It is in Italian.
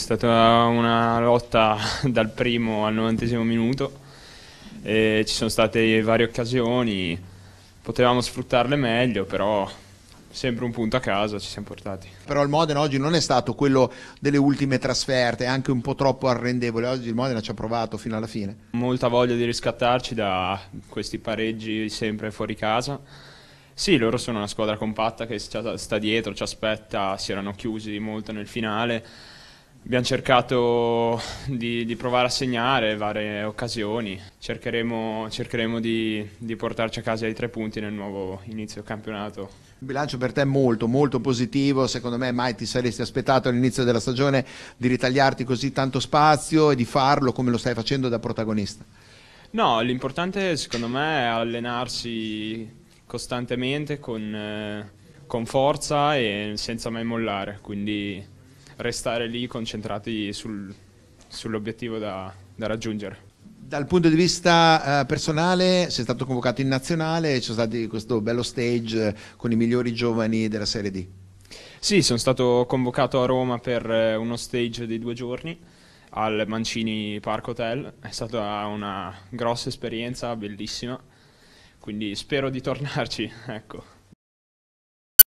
È stata una lotta dal primo al novantesimo minuto, ci sono state varie occasioni, potevamo sfruttarle meglio, però sempre un punto a casa ci siamo portati. Però il Modena oggi non è stato quello delle ultime trasferte, è anche un po' troppo arrendevole, oggi il Modena ci ha provato fino alla fine. Molta voglia di riscattarci da questi pareggi sempre fuori casa. Sì, loro sono una squadra compatta che sta dietro, ci aspetta, si erano chiusi molto nel finale Abbiamo cercato di, di, provare a segnare varie occasioni, cercheremo, cercheremo di, di, portarci a casa i tre punti nel nuovo inizio campionato. Il bilancio per te è molto, molto positivo, secondo me mai ti saresti aspettato all'inizio della stagione di ritagliarti così tanto spazio e di farlo come lo stai facendo da protagonista. No, l'importante secondo me è allenarsi costantemente con, eh, con forza e senza mai mollare, quindi restare lì concentrati sul, sull'obiettivo da, da raggiungere dal punto di vista uh, personale sei stato convocato in nazionale, c'è stato questo bello stage eh, con i migliori giovani della Serie D. Sì, sono stato convocato a Roma per eh, uno stage di due giorni al Mancini Park Hotel, è stata una grossa esperienza, bellissima, quindi spero di tornarci. Ecco.